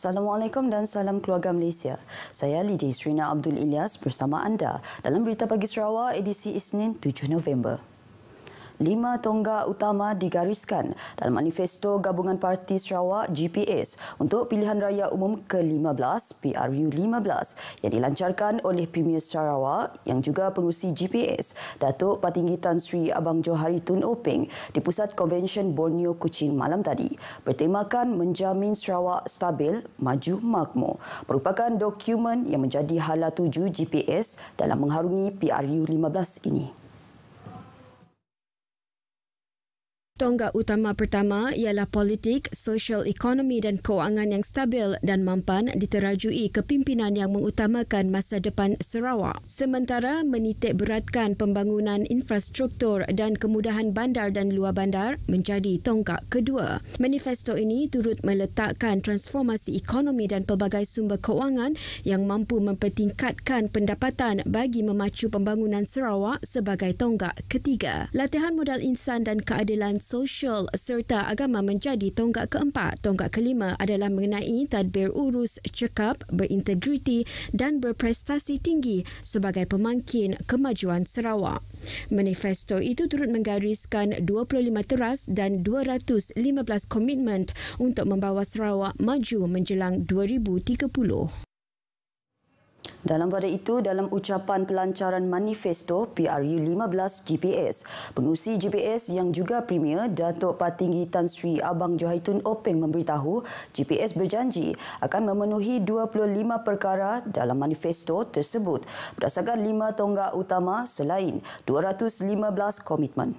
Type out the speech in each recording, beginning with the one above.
Assalamualaikum dan salam keluarga Malaysia. Saya Lidi Srina Abdul Ilyas bersama anda dalam Berita Pagi Sarawak edisi Isnin 7 November lima tonggak utama digariskan dalam manifesto Gabungan Parti Sarawak GPS untuk pilihan raya umum ke-15 PRU15 yang dilancarkan oleh Premier Sarawak yang juga pengurusi GPS Datuk Patinggi Tan Sri Abang Johari Tun Openg di Pusat Convention Borneo Kuching malam tadi bertemakan menjamin Sarawak stabil maju makmur merupakan dokumen yang menjadi hala tuju GPS dalam mengharungi PRU15 ini. Tonggak utama pertama ialah politik, sosial ekonomi dan kewangan yang stabil dan mampan diterajui kepimpinan yang mengutamakan masa depan Sarawak. Sementara menitik beratkan pembangunan infrastruktur dan kemudahan bandar dan luar bandar menjadi tonggak kedua. Manifesto ini turut meletakkan transformasi ekonomi dan pelbagai sumber kewangan yang mampu mempertingkatkan pendapatan bagi memacu pembangunan Sarawak sebagai tonggak ketiga. Latihan modal insan dan keadilan sosial serta agama menjadi tonggak keempat. Tonggak kelima adalah mengenai tadbir urus, cekap, berintegriti dan berprestasi tinggi sebagai pemangkin kemajuan Sarawak. Manifesto itu turut menggariskan 25 teras dan 215 komitmen untuk membawa Sarawak maju menjelang 2030. Dalam pada itu, dalam ucapan pelancaran manifesto PRU 15 GPS, pengurusi GPS yang juga Premier Datuk Patinggi Tan Sri Abang Johaitun Openg memberitahu GPS berjanji akan memenuhi 25 perkara dalam manifesto tersebut berdasarkan lima tonggak utama selain 215 komitmen.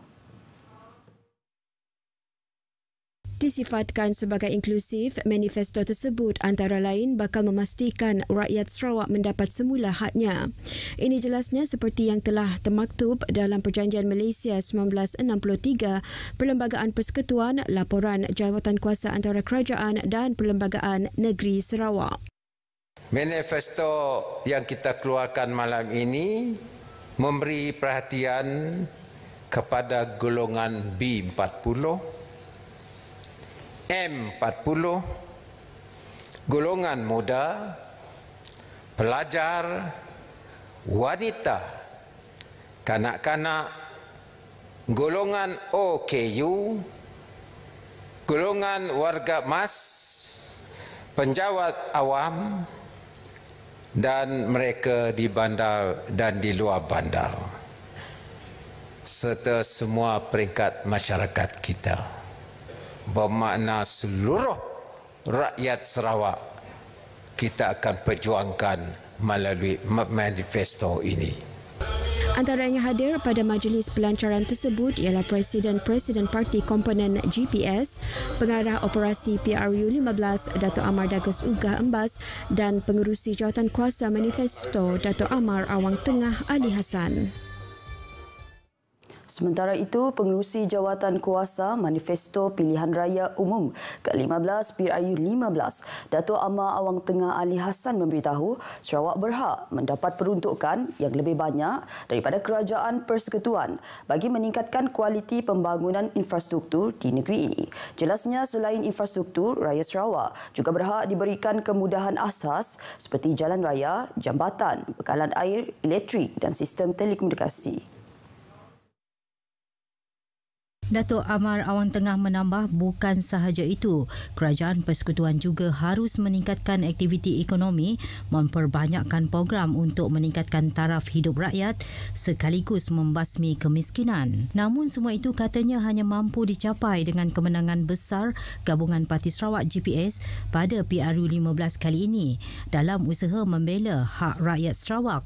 Disifatkan sebagai inklusif, manifesto tersebut antara lain bakal memastikan rakyat Sarawak mendapat semula haknya. Ini jelasnya seperti yang telah termaktub dalam Perjanjian Malaysia 1963, Perlembagaan Persekutuan, Laporan Jawatan Kuasa Antara Kerajaan dan Perlembagaan Negeri Sarawak. Manifesto yang kita keluarkan malam ini memberi perhatian kepada golongan B40 M40 golongan muda pelajar wanita kanak-kanak golongan OKU golongan warga emas penjawat awam dan mereka di bandar dan di luar bandar serta semua peringkat masyarakat kita bermakna seluruh rakyat Sarawak kita akan perjuangkan melalui manifesto ini. Antara yang hadir pada majlis pelancaran tersebut ialah Presiden-Presiden Parti Komponen GPS, Pengarah Operasi PRU 15 Dato' Amar Dagas Uga Embas dan Pengerusi Jawatan Kuasa Manifesto Dato' Amar Awang Tengah Ali Hassan. Sementara itu, pengerusi jawatan kuasa Manifesto Pilihan Raya Umum ke-15 PRU-15, Datuk Amar Awang Tengah Ali Hassan memberitahu Sarawak berhak mendapat peruntukan yang lebih banyak daripada Kerajaan Persekutuan bagi meningkatkan kualiti pembangunan infrastruktur di negeri ini. Jelasnya, selain infrastruktur, Raya Sarawak juga berhak diberikan kemudahan asas seperti jalan raya, jambatan, bekalan air, elektrik dan sistem telekomunikasi. Datuk Amar Awang Tengah menambah bukan sahaja itu, kerajaan persekutuan juga harus meningkatkan aktiviti ekonomi, memperbanyakkan program untuk meningkatkan taraf hidup rakyat sekaligus membasmi kemiskinan. Namun semua itu katanya hanya mampu dicapai dengan kemenangan besar gabungan Parti Sarawak GPS pada PRU 15 kali ini dalam usaha membela hak rakyat Sarawak.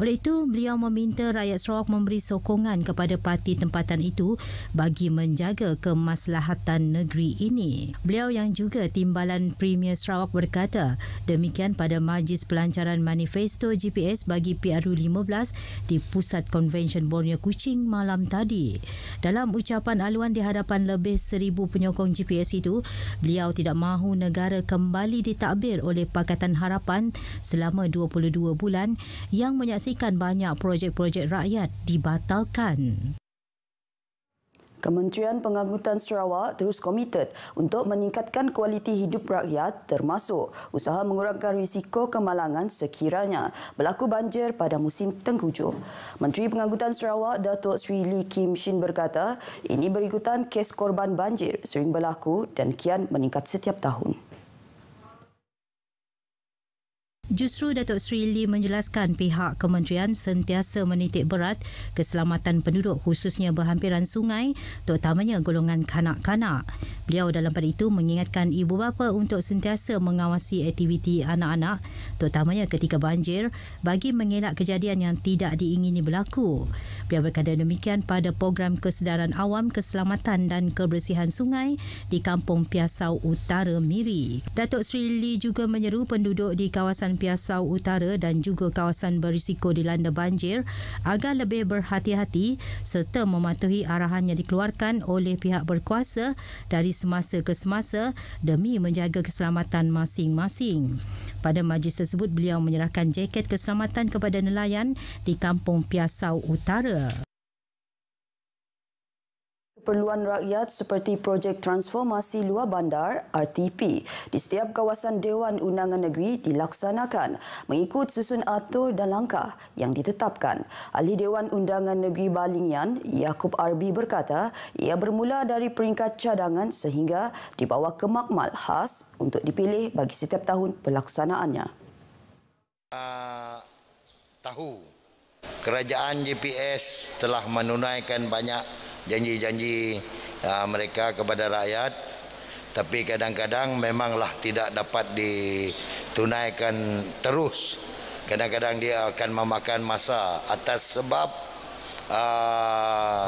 Oleh itu, beliau meminta rakyat Sarawak memberi sokongan kepada parti tempatan itu bagi menjaga kemaslahatan negeri ini. Beliau yang juga timbalan Premier Sarawak berkata, demikian pada majlis pelancaran manifesto GPS bagi PRU15 di Pusat Convention Borneo Kuching malam tadi. Dalam ucapan aluan di hadapan lebih seribu penyokong GPS itu, beliau tidak mahu negara kembali ditakbir oleh Pakatan Harapan selama 22 bulan yang menyaksikan memastikan banyak projek-projek rakyat dibatalkan. Kementerian Pengangkutan Sarawak terus komited untuk meningkatkan kualiti hidup rakyat termasuk usaha mengurangkan risiko kemalangan sekiranya berlaku banjir pada musim tengkujuh. Menteri Pengangkutan Sarawak Datuk Sri Lee Kim Shin berkata, ini berikutan kes korban banjir sering berlaku dan kian meningkat setiap tahun. Justru Datuk Sri Lee menjelaskan pihak kementerian sentiasa menitik berat keselamatan penduduk khususnya berhampiran sungai terutamanya golongan kanak-kanak. Beliau dalam pada itu mengingatkan ibu bapa untuk sentiasa mengawasi aktiviti anak-anak terutamanya ketika banjir bagi mengelak kejadian yang tidak diingini berlaku. Biar berkata demikian pada program kesedaran awam keselamatan dan kebersihan sungai di Kampung Piasau Utara Miri. Datuk Sri Lee juga menyeru penduduk di kawasan Piasau Utara dan juga kawasan berisiko dilanda banjir agar lebih berhati-hati serta mematuhi arahan yang dikeluarkan oleh pihak berkuasa dari semasa ke semasa demi menjaga keselamatan masing-masing. Pada majlis tersebut, beliau menyerahkan jaket keselamatan kepada nelayan di Kampung Piasau Utara keperluan rakyat seperti projek transformasi luar bandar RTP di setiap kawasan Dewan Undangan Negeri dilaksanakan mengikut susun atur dan langkah yang ditetapkan. Ahli Dewan Undangan Negeri Balingian, Yaakob Arbi berkata ia bermula dari peringkat cadangan sehingga dibawa ke makmal khas untuk dipilih bagi setiap tahun pelaksanaannya. Uh, tahu, kerajaan GPS telah menunaikan banyak janji-janji uh, mereka kepada rakyat tapi kadang-kadang memanglah tidak dapat ditunaikan terus kadang-kadang dia akan memakan masa atas sebab uh,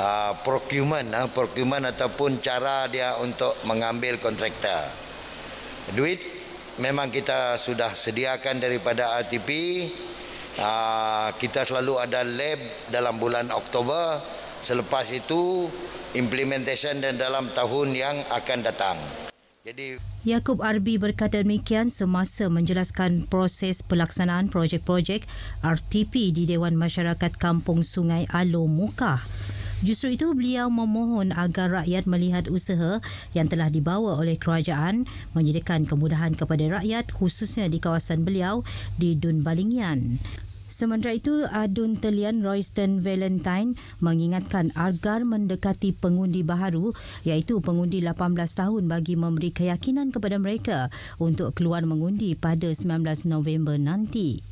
uh, procurement uh, procurement ataupun cara dia untuk mengambil kontraktor duit memang kita sudah sediakan daripada RTP uh, kita selalu ada lab dalam bulan Oktober selepas itu implementasi dan dalam tahun yang akan datang. Jadi Yakub Arbi berkata demikian semasa menjelaskan proses pelaksanaan projek-projek RTP di Dewan Masyarakat Kampung Sungai Alor Muka. Justru itu beliau memohon agar rakyat melihat usaha yang telah dibawa oleh kerajaan menyediakan kemudahan kepada rakyat khususnya di kawasan beliau di Dun Balingian. Sementara itu, Adun Telian Royston Valentine mengingatkan agar mendekati pengundi baru iaitu pengundi 18 tahun bagi memberi keyakinan kepada mereka untuk keluar mengundi pada 19 November nanti.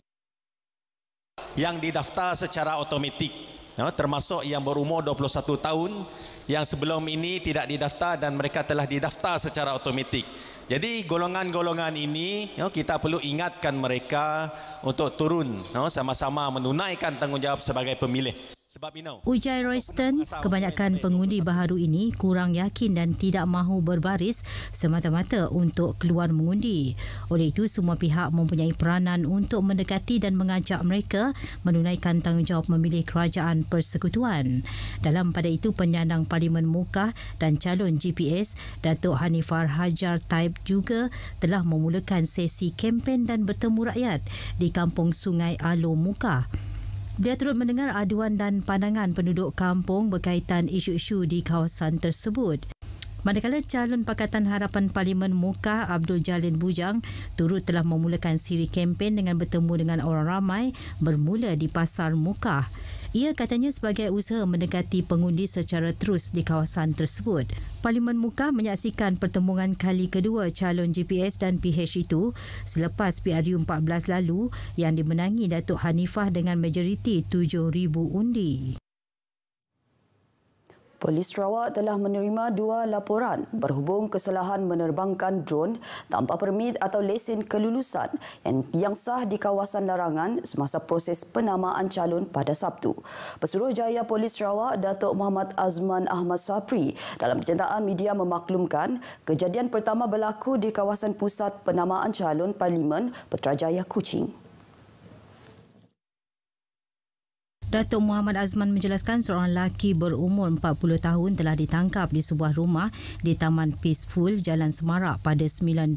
Yang didaftar secara otomatik ya, termasuk yang berumur 21 tahun yang sebelum ini tidak didaftar dan mereka telah didaftar secara otomatik. Jadi golongan-golongan ini you know, kita perlu ingatkan mereka untuk turun you know, sama-sama menunaikan tanggungjawab sebagai pemilih. Sebab you Ujai Royston, kebanyakan pengundi baharu ini kurang yakin dan tidak mahu berbaris semata-mata untuk keluar mengundi. Oleh itu, semua pihak mempunyai peranan untuk mendekati dan mengajak mereka menunaikan tanggungjawab memilih kerajaan persekutuan. Dalam pada itu, penyandang Parlimen Muka dan calon GPS, Datuk Hanifar Hajar Taib juga telah memulakan sesi kempen dan bertemu rakyat di kampung Sungai Alu Muka. Dia turut mendengar aduan dan pandangan penduduk kampung berkaitan isu-isu di kawasan tersebut. Manakala calon Pakatan Harapan Parlimen Muka Abdul Jalil Bujang turut telah memulakan siri kempen dengan bertemu dengan orang ramai bermula di Pasar Muka. Ia katanya sebagai usaha mendekati pengundi secara terus di kawasan tersebut. Parlimen Mukah menyaksikan pertemuan kali kedua calon GPS dan PH itu selepas PRU 14 lalu yang dimenangi Datuk Hanifah dengan majoriti 7,000 undi. Polis Sarawak telah menerima dua laporan berhubung kesalahan menerbangkan drone tanpa permit atau lesen kelulusan yang, yang sah di kawasan larangan semasa proses penamaan calon pada Sabtu. Pesuruhjaya Polis Sarawak, Datuk Muhammad Azman Ahmad Sapri dalam pernyataan media memaklumkan kejadian pertama berlaku di kawasan pusat penamaan calon Parlimen Petrajaya Kuching. Datuk Muhammad Azman menjelaskan seorang lelaki berumur 40 tahun telah ditangkap di sebuah rumah di Taman Peaceful Jalan Semarak pada 9.20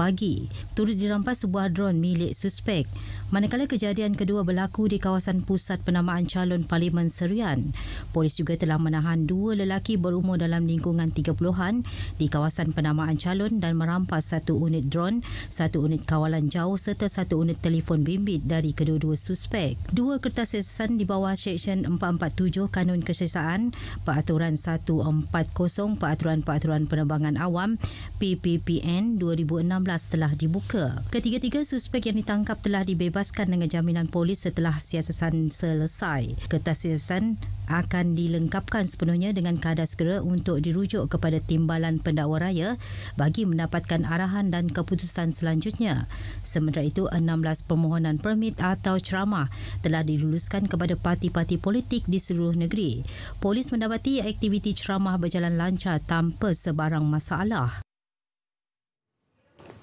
pagi. Turut dirampas sebuah drone milik suspek. Manakala kejadian kedua berlaku di kawasan pusat penamaan calon Parlimen Serian. Polis juga telah menahan dua lelaki berumur dalam lingkungan 30-an di kawasan penamaan calon dan merampas satu unit drone, satu unit kawalan jauh serta satu unit telefon bimbit dari kedua-dua suspek. Dua kertas siasatan di bawah Seksyen 447 Kanun Kesiasaan Peraturan 140 Peraturan-Peraturan Penerbangan Awam PPPN 2016 telah dibuka. Ketiga-tiga suspek yang ditangkap telah dibebaskan dibebaskan dengan jaminan polis setelah siasatan selesai. Kertas siasatan akan dilengkapkan sepenuhnya dengan kadar segera untuk dirujuk kepada timbalan pendakwa raya bagi mendapatkan arahan dan keputusan selanjutnya. Sementara itu, 16 permohonan permit atau ceramah telah diluluskan kepada parti-parti politik di seluruh negeri. Polis mendapati aktiviti ceramah berjalan lancar tanpa sebarang masalah.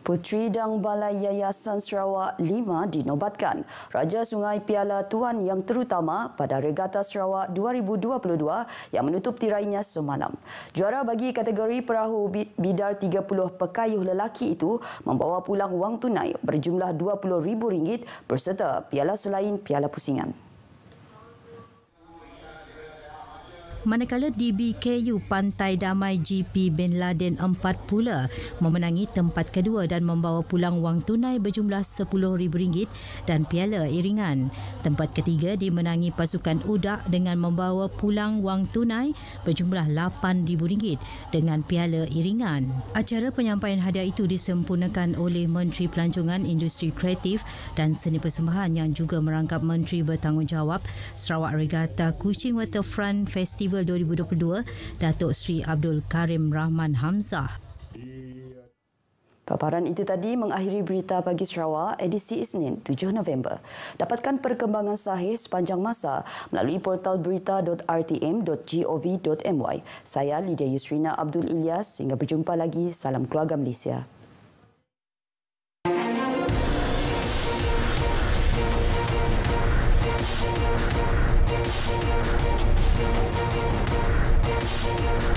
Putri Dang Balai Yayasan Sarawak 5 dinobatkan Raja Sungai Piala Tuan yang terutama pada Regatta Sarawak 2022 yang menutup tirainya semalam. Juara bagi kategori perahu bidar 30 pekayuh lelaki itu membawa pulang wang tunai berjumlah RM20,000 berserta piala selain Piala Pusingan. Manakala DBKU Pantai Damai GP Bin Laden 4 pula memenangi tempat kedua dan membawa pulang wang tunai berjumlah RM10,000 dan piala iringan. Tempat ketiga dimenangi pasukan Udak dengan membawa pulang wang tunai berjumlah RM8,000 dengan piala iringan. Acara penyampaian hadiah itu disempurnakan oleh Menteri Pelancongan Industri Kreatif dan Seni Persembahan yang juga merangkap Menteri Bertanggungjawab Sarawak Regatta Kucing Waterfront Festival Festival 2022 Datuk Sri Abdul Karim Rahman Hamzah. Paparan itu tadi mengakhiri berita pagi Sarawak edisi Isnin 7 November. Dapatkan perkembangan sahih sepanjang masa melalui portal berita.rtm.gov.my. Saya Lydia Yusrina Abdul Ilyas. Sehingga berjumpa lagi. Salam keluarga Malaysia. Thank you.